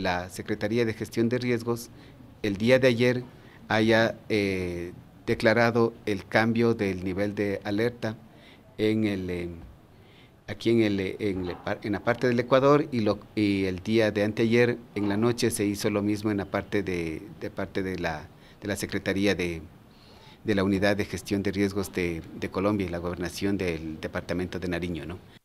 la Secretaría de Gestión de Riesgos el día de ayer haya eh, declarado el cambio del nivel de alerta en el, eh, aquí eh, en, la parte del Ecuador y, lo, y, el día de anteayer en la noche se hizo lo mismo en la parte de, parte de la, de la Secretaría de, la Unidad de Gestión de Riesgos de, de Colombia y la Gobernación del Departamento de Nariño. ¿no?